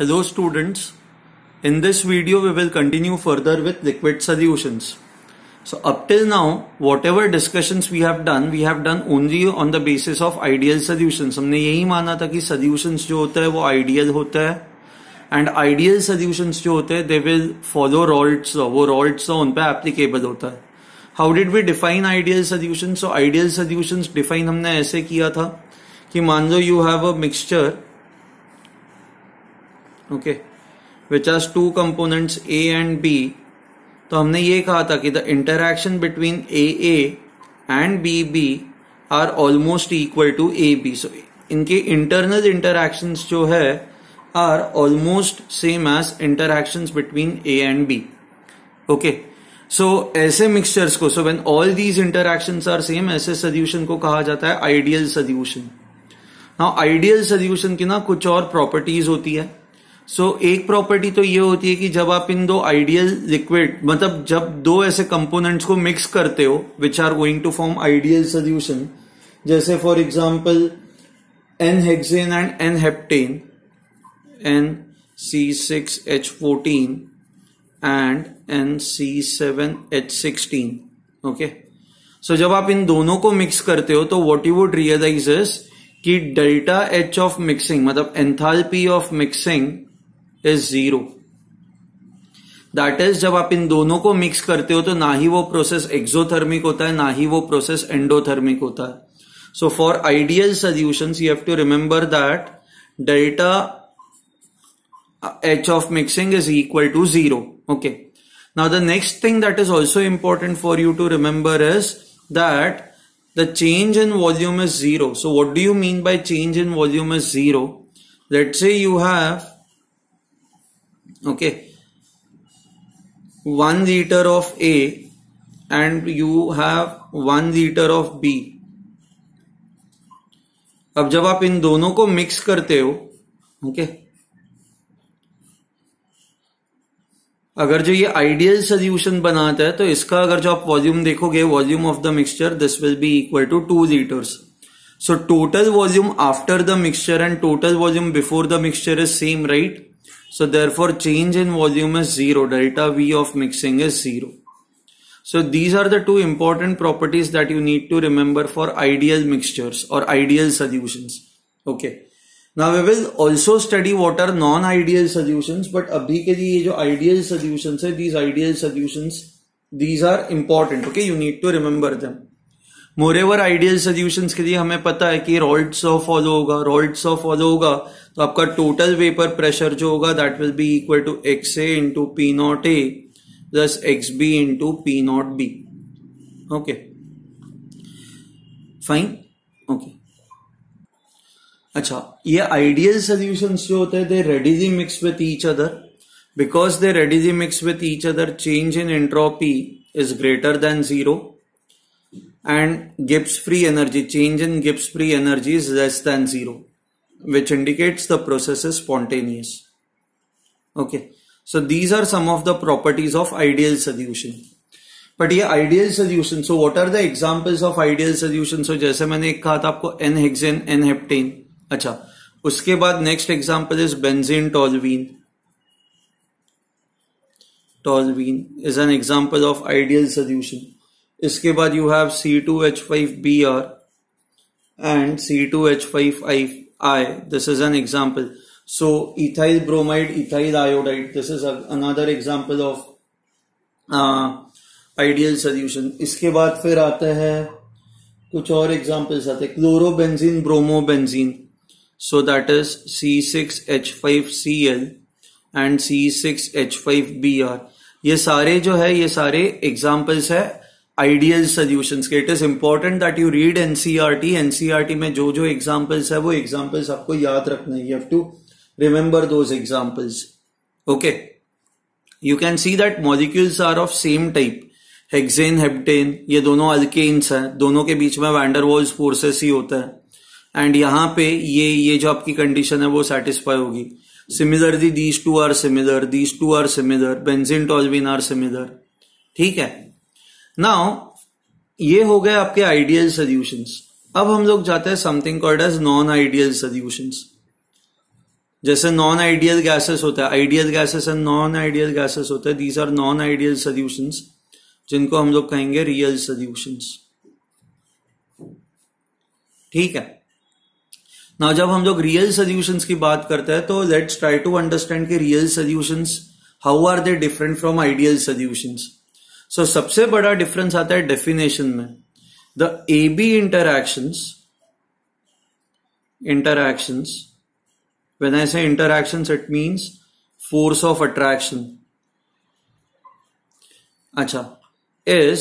Hello students, in this video we will continue further with liquid solutions. So up till now whatever discussions we have done, we have done only on the basis of ideal solutions. हमने यही माना था कि solutions जो होता है वो ideal होता है एंड आइडियल सोल्यूशंस जो होते हैं they will follow Raoult's law वो रॉल्ट्स लॉ उन पर एप्लीकेबल होता है how did we define ideal solution so ideal solutions define हमने ऐसे किया था कि मान लो you have a mixture okay which are two components A and B तो हमने ये कहा था कि the interaction between A A and B B are almost equal to A B so इनके इंटरनल इंटरक्शन जो है are almost same as interaction between A and B okay so ऐसे मिक्सचर्स को so when all these interaction are same ऐसे solution को कहा जाता है आइडियल सोल्यूशन हाँ आइडियल सोल्यूशन की ना कुछ और प्रॉपर्टीज होती है सो so, एक प्रॉपर्टी तो ये होती है कि जब आप इन दो आइडियल लिक्विड मतलब जब दो ऐसे कंपोनेंट्स को मिक्स करते हो which are going to form ideal solution जैसे for example n hexane and n heptane n C six H fourteen and n C seven H sixteen okay so जब आप इन दोनों को मिक्स करते हो तो वॉट यू वुड रियलाइज कि डेल्टा एच ऑफ मिक्सिंग मतलब enthalpy of mixing is zero that is जब आप इन दोनों को मिक्स करते हो तो ना ही वो प्रोसेस एक्सोथर्मिक होता है ना ही वो प्रोसेस एंडोथर्मिक होता है so for ideal solution you have to remember that delta H of mixing is equal to zero okay now the next thing that is also important for you to remember is that the change in volume is zero so what do you mean by change in volume is zero let say you have okay one litre of A and you have one litre of B अब जब आप इन दोनों को mix करते हो okay okay? अगर जो ये आइडियल सोल्यूशन बनाता है तो इसका अगर जो आप वॉल्यूम देखोगे volume of the mixture this will be equal to two litres so total volume after the mixture and total volume before the mixture is same right So therefore change in volume is zero delta V of mixing is zero So these are the two important properties that you need to remember for ideal mixtures or ideal solutions. Okay. Now we will also study what are non-ideal solutions but abhi ke liye ye jo ideal solutions hai these ideal solutions these are important okay you need to remember them. Moreover ideal solutions ke liye hame pata hai ki Rolts of follow hoga Rolts of follow hoga तो आपका total vapour pressure जो होगा that will be equal to x A into P naught A plus x B into P naught B okay fine okay अच्छा ये ideal solution जो होते हैं they readily mix with each other because they readily mix with each other change in entropy is greater than zero and Gibbs free energy change in Gibbs free energy is less than zero which indicates the process is spontaneous. Okay, so these are some of the properties of ideal solution. But yeah, ideal solution. So what are the examples of ideal solution? So जैसे मैंने एक कहा था n hexane, n heptane. अच्छा, उसके बाद next example is benzene toluene. Toluene is an example of ideal solution. इसके बाद you have C2H5Br and C2H5I I. This is an example. So ethyl bromide, ethyl iodide. This is a, another example of ideal uh, solution इसके बाद फिर आते हैं कुछ और examples आते हैं chlorobenzene bromobenzene so that is C six H five C L and C six H five B R ये सारे जो है ये सारे एग्जाम्पल्स है आइडियल सोल्यूशन के it is important that you read NCERT NCERT में जो जो एग्जाम्पल्स है वो एग्जाम्पल्स आपको याद रखना you have to remember those examples okay you can see that molecules are of same type hexane heptane ये दोनों अल्केन्स हैं दोनों के बीच में वैंडरवॉल्स फोर्सेस ही होता है एंड यहाँ पे ये ये जो आपकी कंडीशन है वो सेटिस्फाई होगी similarly these two are similar these two are similar benzene toluene are similar ठीक है नाउ ये हो गए आपके आइडियल सोल्यूशन अब हम लोग जाते हैं something called as non ideal solution जैसे नॉन आइडियल गैसेस होता है ideal gases and non ideal gases होते हैं these are non ideal solution जिनको हम लोग कहेंगे रियल सोल्यूशन ठीक है ना जब हम लोग रियल सोल्यूशन की बात करते हैं तो लेट्स ट्राई टू अंडरस्टैंड कि real solution how are they different from ideal solutions so so, सबसे बड़ा डिफरेंस आता है डेफिनेशन में the A B interaction interaction when ऐसे से interaction it means force of attraction अच्छा is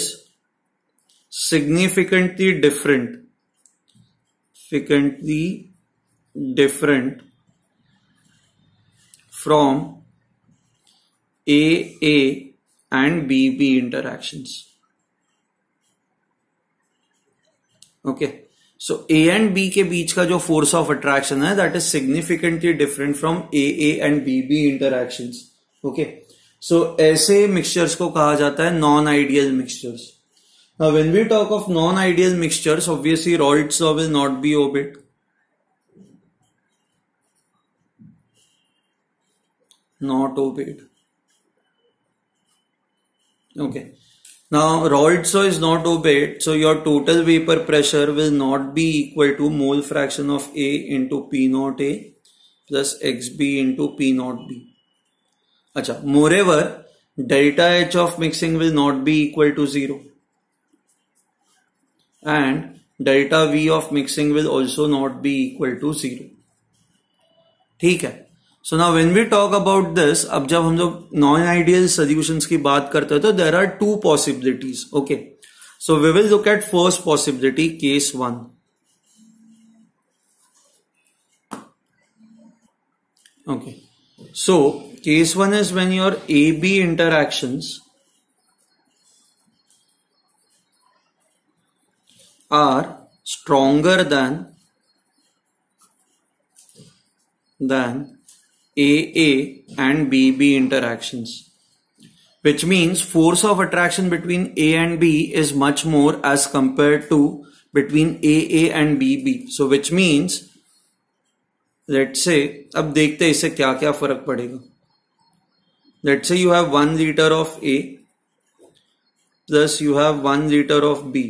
significantly different significantly different from A A and BB interactions. Okay. So A and B के बीच का जो फोर्स ऑफ अट्रैक्शन है that is significantly different from A A and B B interaction okay so ऐसे mixtures को कहा जाता है non ideal mixtures Now, when we talk of non-ideal mixtures, obviously Rolle's law will not be obeyed. Not obeyed. okay now Roltz is not obeyed so your total vapor pressure will not be equal to mole fraction of A into P naught A plus XB into P naught B Achha, moreover delta H of mixing will not be equal to 0 and delta V of mixing will also not be equal to 0 ठीक है so now when we talk about this अब जब हम लोग non ideal solution की बात करते हैं तो there are two possibilities okay so we will look at first possibility case one okay so case one is when your A B interaction are stronger than than AA and BB interactions, which means force of attraction between A and B is much more as compared to between AA and BB. So which means let's say, अब देखते हैं इससे क्या क्या फर्क पड़ेगा let say you have one litre of A plus you have one litre of B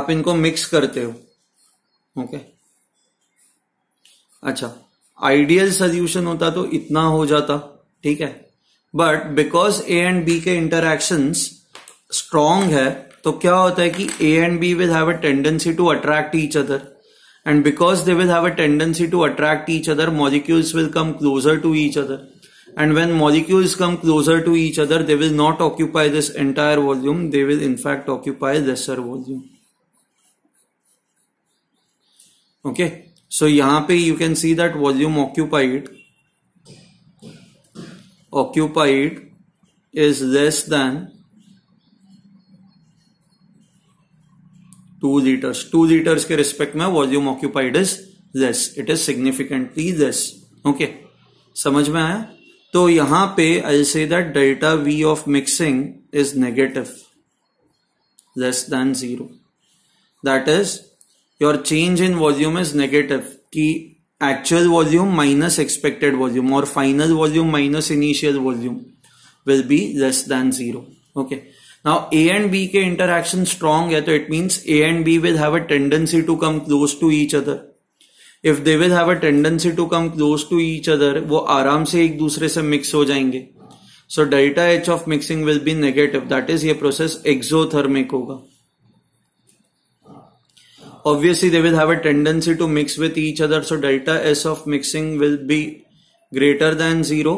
आप इनको मिक्स करते हो ओके okay. अच्छा आइडियल सोल्यूशन होता तो इतना हो जाता ठीक है but because A and B के इंटरक्शन स्ट्रॉन्ग है तो क्या होता है कि A and B will have a tendency to attract each other and because they will have a tendency to attract each other molecules will come closer to each other and when molecules come closer to each other they will not occupy this entire volume they will in fact occupy lesser volume okay so यहां पे you can see that volume occupied occupied is less than two litres two litres के respect में volume occupied is less it is significantly less okay समझ में आया तो यहां पे I say that delta V of mixing is negative less than zero that is your change in volume is negative कि actual volume minus expected volume और final volume minus initial volume will be less than zero okay now A and B के interaction strong है तो it means A and B will have a tendency to come close to each other if they will have a tendency to come close to each other वो आराम से एक दूसरे से mix हो जाएंगे so delta H of mixing will be negative that is ये process exothermic होगा obviously they will have a tendency to mix with each other so delta s of mixing will be greater than 0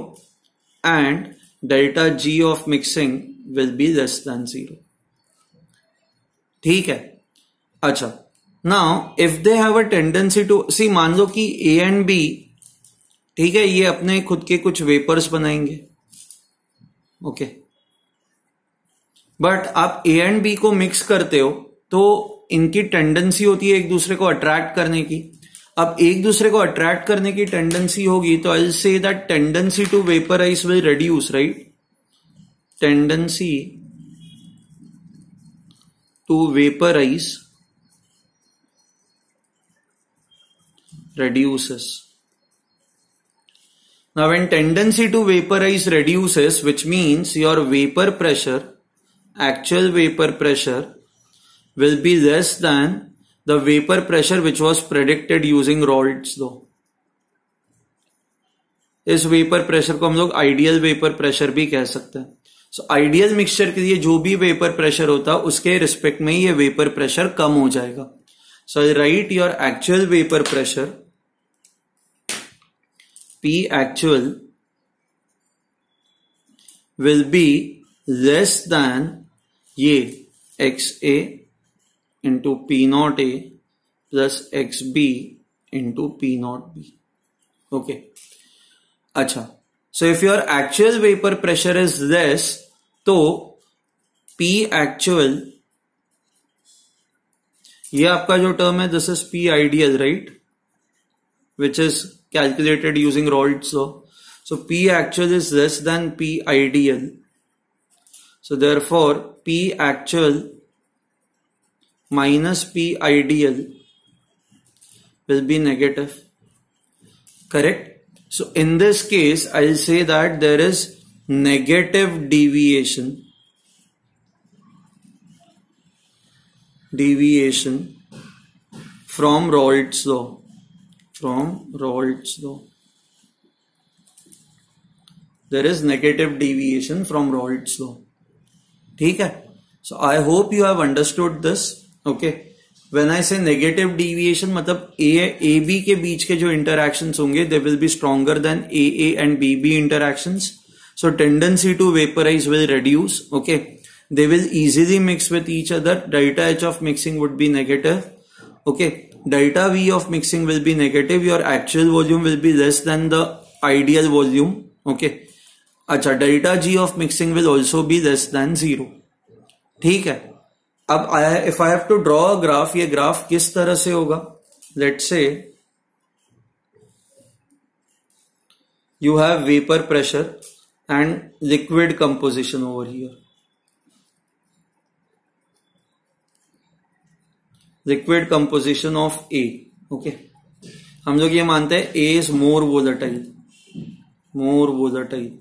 and delta g of mixing will be less than 0 theek hai acha now if they have a tendency to see maan lo ki a and b theek hai ye apne khud ke kuch vapors banayenge okay. But आप A and B को mix करते हो तो इनकी tendency होती है एक दूसरे को अट्रैक्ट करने की अब एक दूसरे को अट्रैक्ट करने की टेंडेंसी होगी तो I say that tendency to vaporise will reduce right tendency to vaporise reduces now when tendency to vaporise reduces which means your vapour pressure actual vapour pressure will be less than the vapor pressure which was predicted using Rolds law. इस vapour pressure को हम लोग ideal vapour pressure भी कह सकते हैं so ideal mixture के लिए जो भी वेपर प्रेशर होता है उसके रिस्पेक्ट में ये वेपर प्रेशर कम हो जाएगा so right your actual vapour pressure P actual will be less than ये X A into P naught A plus x B into P naught B okay अच्छा so if your actual vapour pressure is less तो P actual ये आपका जो term है this is P ideal right which is calculated using Raoult so so P actual is less than P ideal so there for P actual minus P ideal will be negative. Correct? So in this case, I'll say that there is negative deviation deviation from Rolle's law from Rolle's law there is negative deviation from Rolle's law Okay. so I hope you have understood this okay when I say negative deviation मतलब ए A B के बीच के जो interaction होंगे they will be stronger than A A and B B interaction so tendency to vaporise will reduce okay they will easily mix with each other delta H of mixing would be negative okay delta V of mixing will be negative your actual volume will be less than the ideal volume okay अच्छा delta G of mixing will also be less than zero ठीक है अब I if I have to draw a graph ये graph किस तरह से होगा let say you have vapour pressure and liquid composition over here liquid composition of A okay हम लोग ये मानते हैं A is more volatile more volatile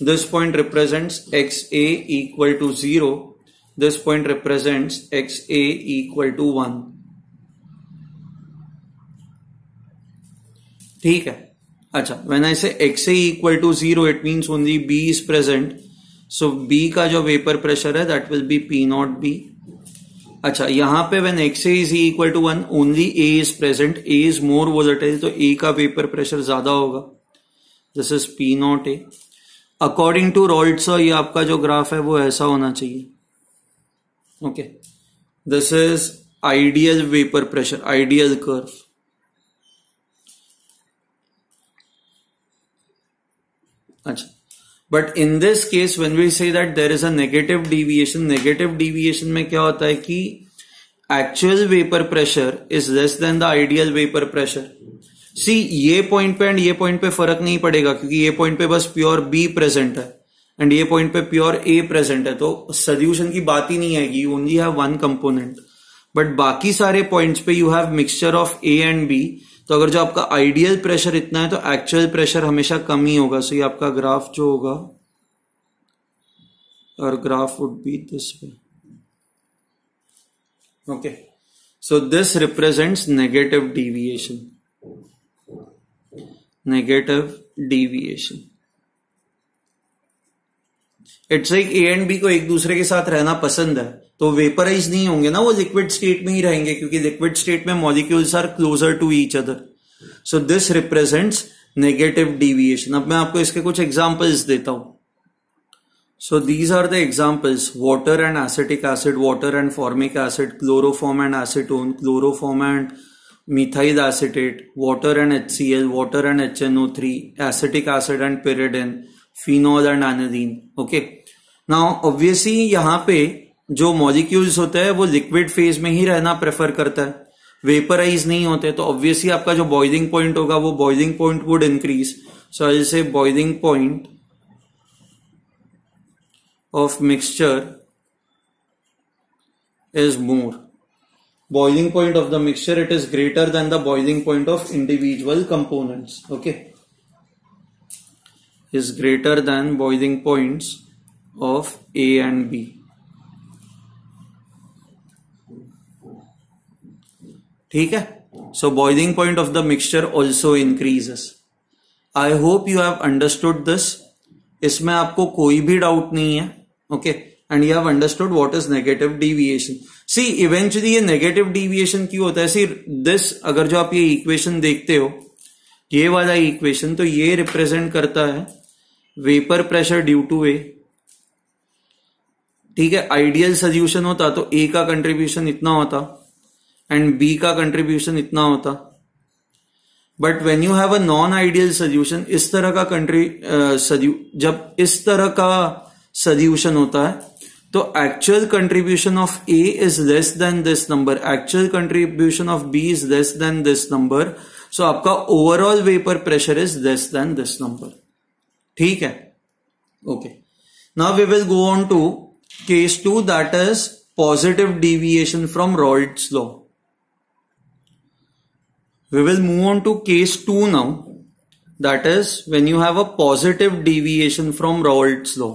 This point represents a equal to 0. This point represents a equal to 1. ठीक है अच्छा when I say a equal to zero it means only B is present so B का जो vapour pressure है that will be P naught B अच्छा यहां पे when X is equal to one only A is present A is more volatile तो A का vapour pressure ज्यादा होगा this is P naught A according to Raoult's ये आपका जो ग्राफ है वो ऐसा होना चाहिए okay this is ideal vapour pressure ideal curve अच्छा but in this case when we say that there is a negative deviation negative deviation में क्या होता है कि actual vapour pressure is less than the ideal vapour pressure see ये point पे and ये point पे फर्क नहीं पड़ेगा क्योंकि ये पॉइंट पे बस प्योर बी प्रेजेंट है एंड ये पॉइंट पे प्योर ए प्रेजेंट है तो सोल्यूशन की बात ही नहीं आएगी you only have one component but बाकी सारे पॉइंट्स पे you have mixture of A and B तो अगर जो आपका आइडियल प्रेशर इतना है तो एक्चुअल प्रेशर हमेशा कम ही होगा सो ये आपका ग्राफ जो होगा और graph would be this way okay so this represents negative deviation Negative deviation. It's like A and B को एक दूसरे के साथ रहना पसंद है तो वेपराइज नहीं होंगे ना वो लिक्विड स्टेट में ही रहेंगे क्योंकि लिक्विड स्टेट में molecules are closer to each other so this represents negative deviation अब मैं आपको इसके कुछ एग्जाम्पल्स देता हूं so these are the examples water and acetic acid water and formic acid chloroform and acetone chloroform and methyl acetate, water and HCl, water and HNO3, acetic acid and pyridine, phenol and aniline. Okay. Now obviously यहां पे जो molecules होता है वो liquid phase में ही रहना prefer करता है वेपराइज नहीं होते तो ऑब्वियसली आपका जो बॉइलिंग पॉइंट होगा वो boiling point would increase so I say boiling point of mixture is more boiling point of the mixture it is greater than the boiling point of individual components okay is greater than boiling points of A and B theek hai so boiling point of the mixture also increases i hope you have understood this isme aapko koi bhi doubt nahi hai okay? And you have understood what is negative deviation see eventually ये negative deviation क्यों होता है see this अगर जो आप ये equation देखते हो ये वाला इक्वेशन तो ये रिप्रेजेंट करता है vapour pressure due to A ठीक है आइडियल सोल्यूशन होता तो ए का कंट्रीब्यूशन इतना होता एंड बी का कंट्रीब्यूशन इतना होता but when you have a non ideal solution इस तरह का कंट्री uh, जब इस तरह का सोल्यूशन होता है तो actual contribution of A is less than this number actual contribution of B is less than this number so आपका overall vapour pressure is less than this number ठीक है okay now we will go on to case two that is positive deviation from Rolle's law. We will move on to case 2 now. That is when you have a positive deviation from Rolle's law.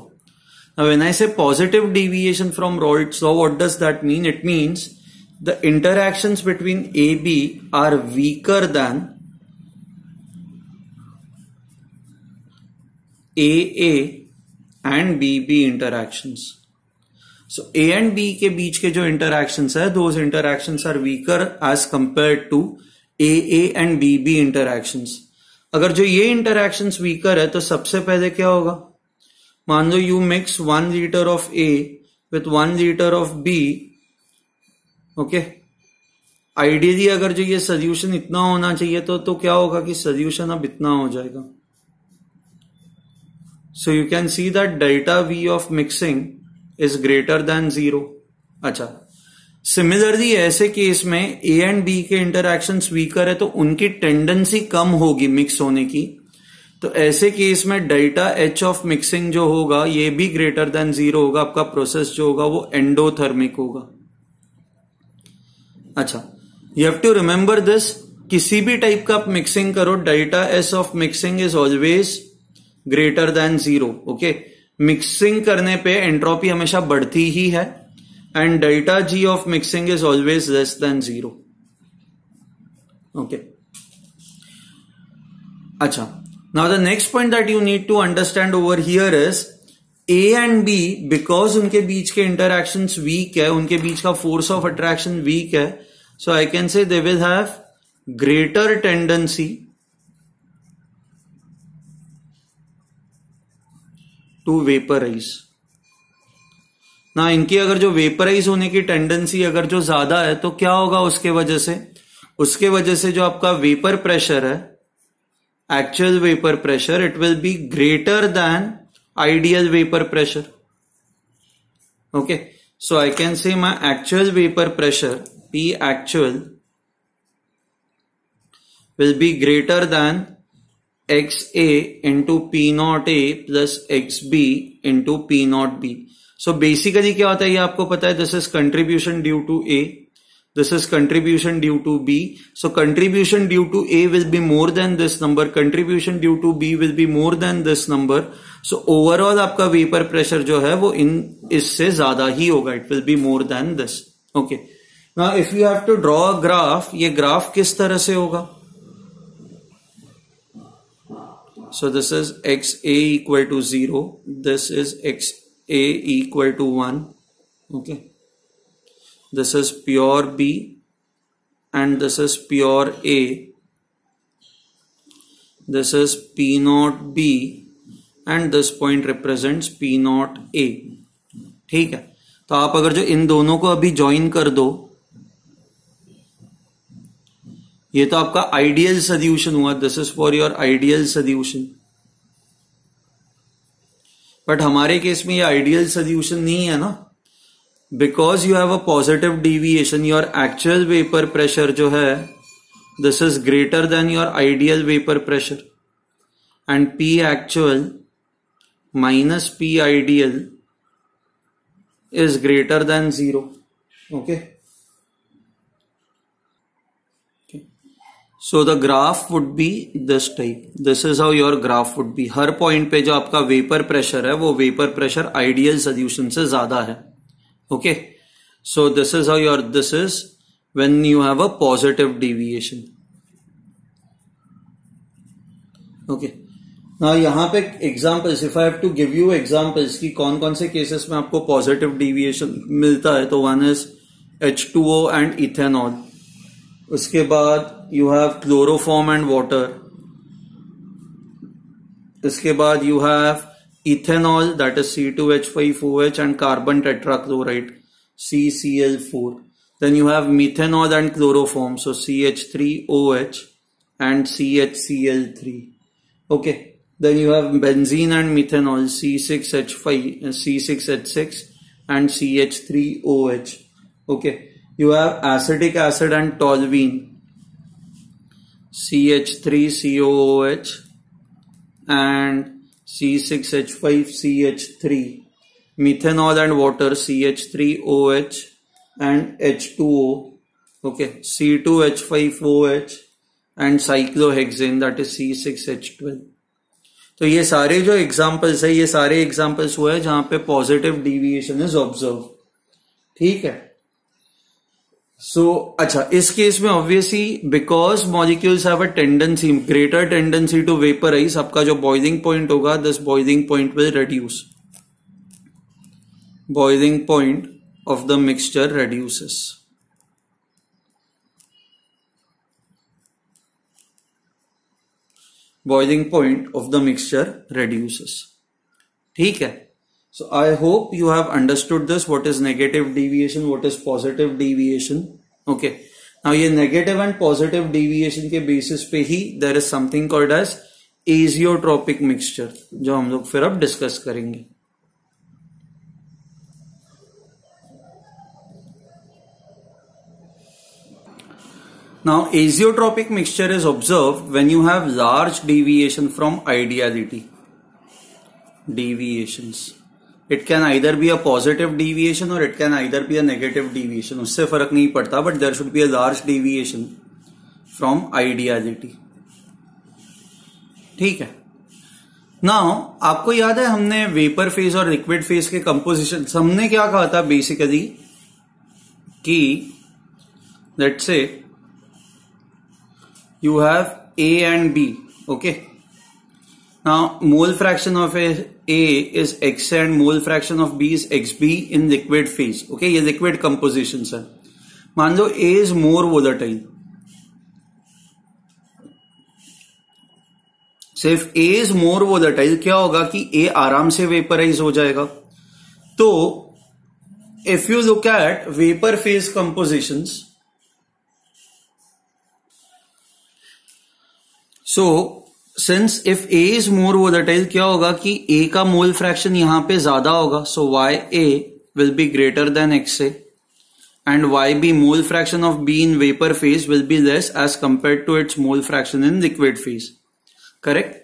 Now, when I say positive deviation from Rolle's law, what does that mean? It means the interactions between AB are weaker than AA and BB interactions. So A and B के बीच के जो interactions है those interactions are weaker as compared to AA and BB interactions. अगर जो ये interactions weaker है तो सबसे पहले क्या होगा मान लो you mix one litre of A with one litre of B okay ideally अगर जो ये सोल्यूशन इतना होना चाहिए तो तो क्या होगा कि सोल्यूशन अब इतना हो जाएगा so you can see that delta V of mixing is greater than zero अच्छा सिमिलरली ऐसे केस में ए एंड बी के इंटरक्शन वीकर है तो उनकी टेंडेंसी कम होगी मिक्स होने की तो ऐसे केस में डेल्टा एच ऑफ मिक्सिंग जो होगा ये भी ग्रेटर देन जीरो होगा आपका प्रोसेस जो होगा वो एंडोथर्मिक होगा अच्छा you have to remember this किसी भी टाइप का आप मिक्सिंग करो delta S of mixing is always greater than zero okay mixing करने पे एंट्रोपी हमेशा बढ़ती ही है and delta G of mixing is always less than zero okay अच्छा Now the next point that you need to understand over here is a and b because उनके बीच के interactions weak है उनके बीच का force of attraction weak है so i can say they will have greater tendency to vaporise ना इनकी अगर जो वेपराइज होने की टेंडेंसी अगर जो ज्यादा है तो क्या होगा उसके वजह से उसके वजह से जो आपका वेपर प्रेशर है actual vapor pressure, it will be greater than ideal vapor pressure. Okay, so I can say my actual vapor pressure P actual will be greater than XA into P not A plus XB into P not B. So basically kya hota hai ye aapko pata hai this is contribution due to A This is contribution due to B. So contribution due to A will be more than this number. Contribution due to B will be more than this number. So overall aapka vapor pressure जो है वो इन इससे zyada hi hoga It will be more than this. Okay. Now if you have to draw a graph, ye graph kis tarah se hoga So this is x a equal to 0. This is x a equal to 1. Okay. this is pure B and this is pure A this is P not B and this point represents P naught A ठीक है तो आप अगर जो इन दोनों को अभी join कर दो ये तो आपका आइडियल सोल्यूशन हुआ this is for your ideal solution but हमारे केस में ये आइडियल सोल्यूशन नहीं है ना because you have a positive deviation your actual vapour pressure जो है this is greater than your ideal vapour pressure and P actual minus P ideal is greater than zero okay so the graph would be this type this is how your graph would be हर point पे जो आपका vapour pressure है वो vapour pressure ideal solution से ज्यादा है okay so this is how your this is when you have a positive deviation okay now यहाँ पे examples if I have to give you examples कि कौन कौन से केसेस में आपको पॉजिटिव डिविएशन मिलता है तो one is H two O and ethanol उसके बाद you have chloroform and water इसके बाद you have ethanol that is C2H5OH and carbon tetrachloride CCl4. Then you have methanol and chloroform so CH3OH and CHCl3. Okay. Then you have benzene and methanol C6H5 uh, C6H6 and CH3OH. Okay. You have acetic acid and toluene CH3COOH and C6H5CH3, methanol and water CH3OH and H2O, okay, C2H5OH and cyclohexane that is C6H12. तो ये सारे जो examples है ये सारे examples हुए हैं जहां पे पॉजिटिव डिविएशन इज ऑब्जर्व ठीक है So, अच्छा इस केस में obviously because molecules have a tendency greater tendency to vaporise आपका जो बॉइलिंग पॉइंट होगा this boiling point will reduce boiling point of the mixture reduces boiling point of the mixture reduces ठीक है So I hope you have understood this. What is negative deviation? What is positive deviation? Okay. Now ये negative and positive deviation के basis पे ही there is something called as azeotropic mixture जो हम लोग फिर अब discuss करेंगे. Now azeotropic mixture is observed when you have large deviation from ideality. Deviations. It can either be a positive deviation और it can either be a negative deviation उससे फर्क नहीं पड़ता but there should be a large deviation from ideality ठीक है ना आपको याद है हमने वेपर फेज और लिक्विड फेज के कंपोजिशन हमने क्या कहा था बेसिकली कि let's say you have A and B okay ना mole fraction of A A is X and mole fraction of B is X B in liquid phase okay ये liquid composition है मान लो ए is more volatile सिर्फ ए is more वो volatile क्या होगा कि ए आराम से वेपराइज हो जाएगा तो if you look at vapour phase composition so since if A is more वो इज क्या होगा कि ए का मोल फ्रैक्शन यहां पे ज्यादा होगा so Y A will be greater than X A and Y B mole fraction of B in vapour phase will be less as compare to its mole fraction in liquid phase correct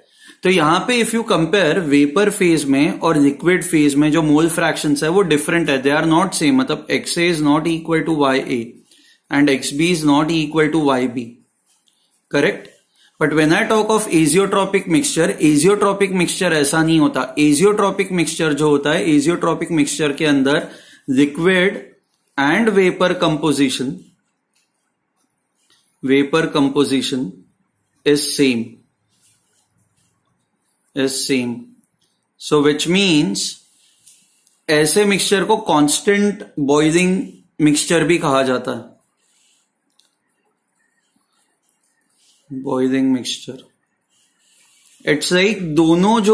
तो यहां पे if you compare vapour phase में और liquid phase में जो mole fraction है वो different है दे आर नॉट सेम मतलब X A is not equal to Y A and X B is not equal to Y B correct but when I talk of azeotropic mixture azeotropic mixture ऐसा नहीं होता azeotropic mixture जो होता है azeotropic mixture के अंदर liquid and vapour composition vapour composition is same is same so which means ऐसे mixture को कॉन्स्टेंट बॉइलिंग मिक्सचर भी कहा जाता है बॉइलिंग मिक्सचर इट्स लाइक दोनों जो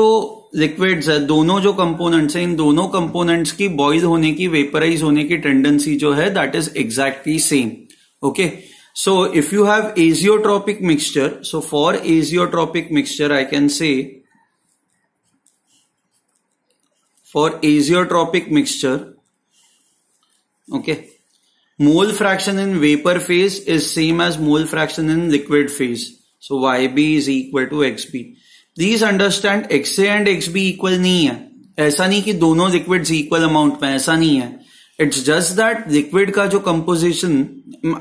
लिक्विड्स है दोनों जो कंपोनेंट्स है इन दोनों कंपोनेंट्स की बॉइल होने की वेपराइज होने की टेंडेंसी जो है that is exactly same okay so if you have azeotropic mixture so for azeotropic mixture I can say for azeotropic mixture okay Mole fraction in vapor phase is same as mole fraction in liquid phase. So YB is equal to XB. Please understand XA and XB equal नहीं है ऐसा नहीं कि दोनों liquid equal amount में ऐसा नहीं है इट्स जस्ट दैट लिक्विड का जो कंपोजिशन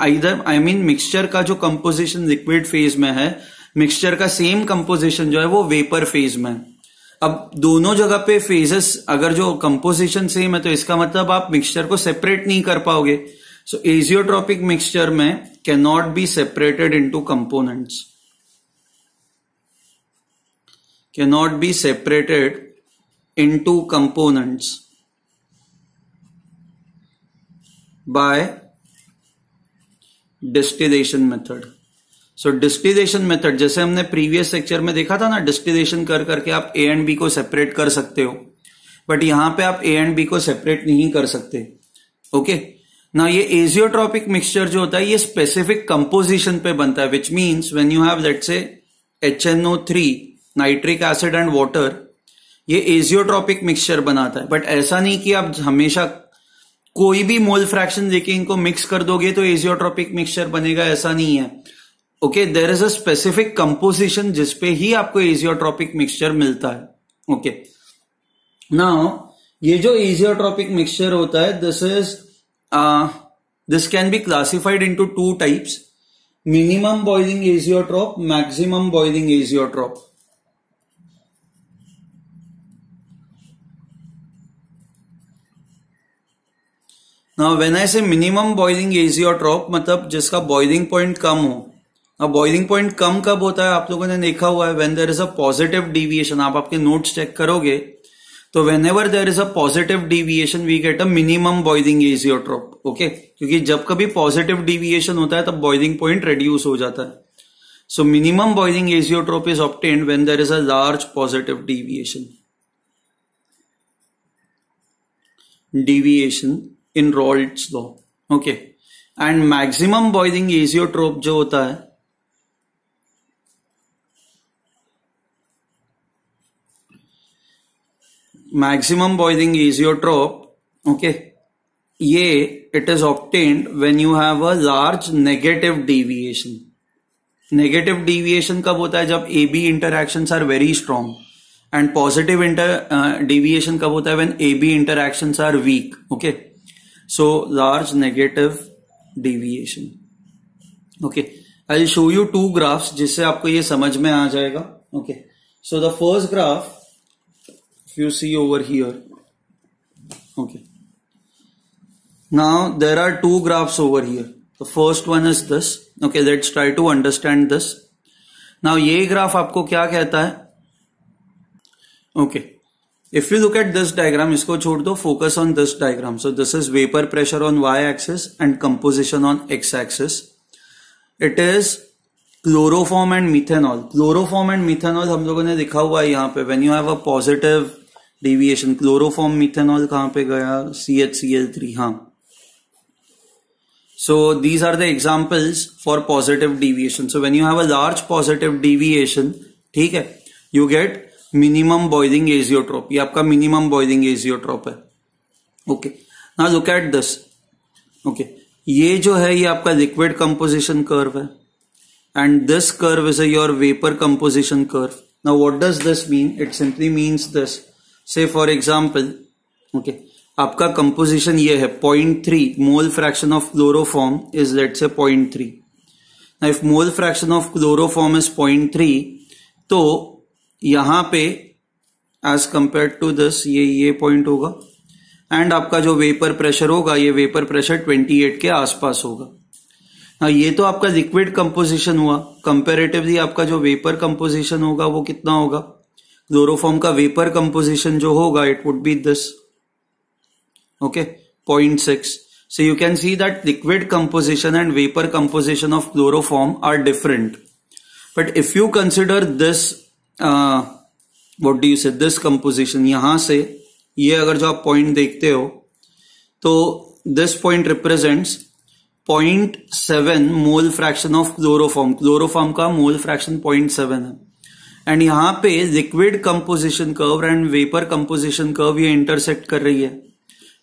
इधर आई मीन मिक्सचर का जो कंपोजिशन लिक्विड फेज में है मिक्सचर का सेम कंपोजिशन जो है वो वेपर फेज में अब दोनों जगह पे फेजेस अगर जो कंपोजिशन सेम है तो इसका मतलब आप मिक्सचर को सेपरेट नहीं कर पाओगे सो एजियोट्रॉपिक मिक्सचर में be separated separated components can not be separated into components by distillation method so distillation method जैसे हमने प्रीवियस लेक्चर में देखा था ना डिस्टिलेशन कर करके आप ए एंड बी को सेपरेट कर सकते हो बट यहां पे आप ए एंड बी को सेपरेट नहीं कर सकते ओके okay? ना ये एजियोट्रॉपिक मिक्सचर जो होता है ये स्पेसिफिक कंपोजिशन पे बनता है which means when you have let say H N O three nitric acid and water ये एजियोट्रॉपिक मिक्सचर बनाता है बट ऐसा नहीं कि आप हमेशा कोई भी मोल फ्रैक्शन देके इनको मिक्स कर दोगे तो एजियोट्रॉपिक मिक्सचर बनेगा ऐसा नहीं है okay there is a specific composition जिसपे ही आपको एजियोट्रॉपिक मिक्सचर मिलता है ओके okay. ना ये जो एजियोट्रॉपिक मिक्सचर होता है this is uh, this can be classified into two types minimum boiling azeotrope maximum boiling azeotrope now when i say minimum boiling azeotrope matlab jiska boiling point kam ho अब boiling point कम कब होता है आप लोगों ने देखा हुआ है when there is a positive deviation आप आपके नोट्स चेक करोगे तो whenever there is a positive deviation we get a minimum boiling azeotrope okay क्योंकि जब कभी पॉजिटिव डिविएशन होता है तब बॉइलिंग पॉइंट रेड्यूस हो जाता है so minimum boiling azeotrope is obtained when there is a large positive deviation deviation in Raoult law okay and maximum boiling azeotrope जो होता है maximum boiling azeotrope ओके ये it is obtained when you have a large negative deviation negative deviation कब होता है जब A B interaction are very strong and positive inter deviation कब होता है when A B interaction are weak okay so large negative deviation okay I show you two graphs जिससे आपको ये समझ में आ जाएगा okay so the first graph you see over here okay now there are two graphs over here the first one is this okay let's try to understand this now ye graph aapko kya kehta hai okay if you look at this diagram isko chhod do focus on this diagram so this is vapor pressure on y axis and composition on x axis it is chloroform and methanol chloroform and methanol हम लोगों ने लिखा हुआ है यहाँ पे when you have a positive deviation chloroform methanol कहां पे गया C H C L three हाँ so these are the examples for positive deviation so when you have a large positive deviation ठीक है you get minimum boiling azeotrope ये आपका minimum boiling azeotrope है okay ना लुक एट दिस ओके ये जो है ये आपका लिक्विड कंपोजिशन कर्व है and this curve is uh vapour composition curve ना what does this mean it simply means this say for example okay आपका कंपोजिशन ये है point three mole fraction of chloroform is let say point three if mole fraction of chloroform is point three तो यहां पे as compare to this ये ये point होगा and आपका जो वेपर प्रेशर होगा ये वेपर प्रेशर ट्वेंटी एट के आसपास होगा हाँ ये तो आपका लिक्विड कंपोजिशन हुआ कंपेरेटिवली आपका जो वेपर कंपोजिशन होगा वो कितना होगा क्लोरोफॉर्म का वेपर कंपोजिशन जो होगा it would be this okay point six so you can see that liquid composition and vapour composition of chloroform are different but if you consider this what do you say this composition यहां से ये अगर जो आप point देखते हो तो this point represent point seven mole fraction of chloroform chloroform का मोल फ्रैक्शन पॉइंट सेवन है एंड यहां पे liquid composition curve and vapour composition curve ये इंटरसेक्ट कर रही है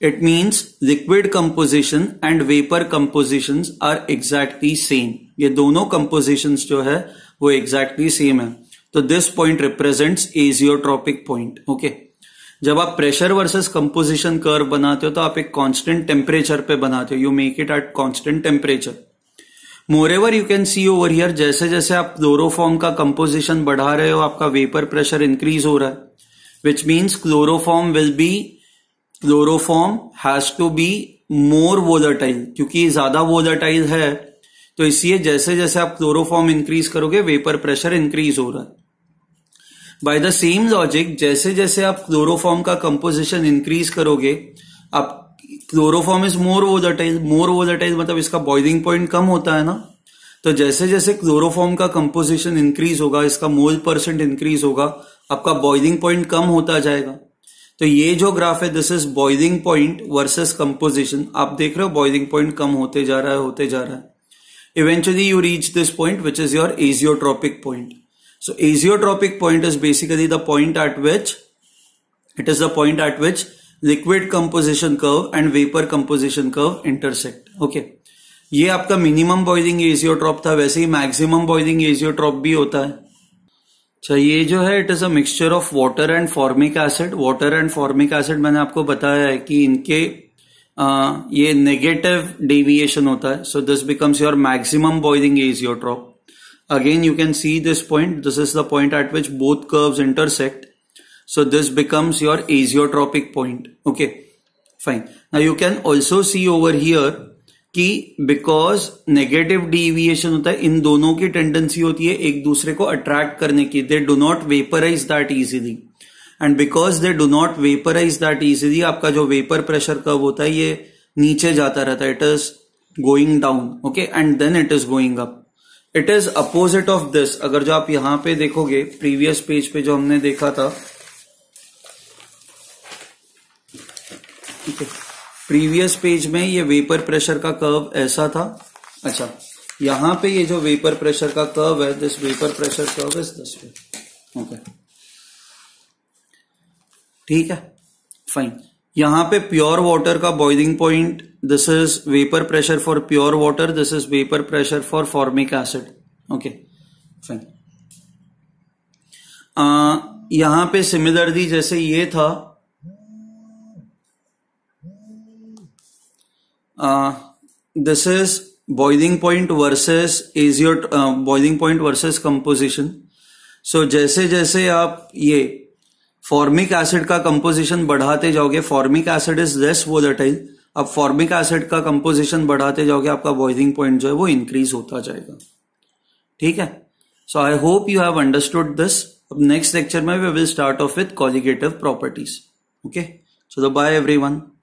it means liquid composition and vapour composition are exactly same ये दोनों कंपोजिशन जो है वो एग्जैक्टली exactly सेम है तो this point represents azeotropic point okay जब आप प्रेशर वर्सेस कंपोजिशन कर्व बनाते हो तो आप एक कांस्टेंट टेम्परेचर पे बनाते हो you make it at constant temperature moreover you can see over here जैसे जैसे आप क्लोरोफॉर्म का कंपोजिशन बढ़ा रहे हो आपका वेपर प्रेशर इंक्रीज हो रहा है which means chloroform will be chloroform has to be more volatile क्योंकि ज्यादा volatile है तो इसलिए जैसे जैसे आप क्लोरोफॉर्म इंक्रीज करोगे वेपर प्रेशर इंक्रीज हो रहा है बाय द सेम लॉजिक जैसे जैसे आप क्लोरोफॉर्म का कंपोजिशन इंक्रीज करोगे आप chloroform is more volatile more volatile मतलब इसका बॉइलिंग पॉइंट कम होता है ना तो जैसे जैसे क्लोरोफॉर्म का कंपोजिशन इंक्रीज होगा इसका मोल परसेंट इंक्रीज होगा आपका बॉइलिंग पॉइंट कम होता जाएगा तो ये जो ग्राफ है this is boiling point versus composition आप देख रहे हो बॉइलिंग पॉइंट कम होते जा रहा है होते जा रहा है eventually you reach this point which is your azeotropic point so azeotropic point is basically the point at which it is the point at which liquid composition curve and vapour composition curve intersect okay ये आपका minimum boiling azeotrope था वैसे ही maximum boiling azeotrope भी होता है अच्छा ये जो है it is a mixture of water and formic acid water and formic acid मैंने आपको बताया है कि इनके आ, ये नेगेटिव डेविएशन होता है so this becomes your maximum boiling azeotrope again you can see this point this is the point at which both curves intersect So this becomes your azeotropic point. Okay, fine. Now you can also see over here कि because negative deviation होता है इन दोनों की tendency होती है एक दूसरे को अट्रैक्ट करने की they do not vaporise that easily and because they do not vaporise that easily आपका जो वेपर प्रेशर कर्व होता है ये नीचे जाता रहता है it is going down okay and then it is going up it is opposite of this अगर जो आप यहां पे देखोगे प्रीवियस पेज पे जो हमने देखा था ठीक है प्रीवियस पेज में ये वेपर प्रेशर का कर्व ऐसा था अच्छा यहां पे ये जो वेपर प्रेशर का कर्व है this vapour pressure curve is this way okay ठीक है फाइन यहां पे प्योर वाटर का boiling point this is vapour pressure for pure water this is vapour pressure for formic acid okay fine यहां पे similarly जैसे ये था this uh, this is boiling point versus aziot uh, boiling point versus composition so जैसे जैसे आप ये formic acid का कंपोजिशन बढ़ाते जाओगे formic acid is less volatile अब फॉर्मिक एसिड का कंपोजिशन बढ़ाते जाओगे आपका बॉइलिंग पॉइंट जो है वो इंक्रीज होता जाएगा ठीक है so I hope you have understood this अब नेक्स्ट लेक्चर में we will start off with colligative properties okay so the bye every one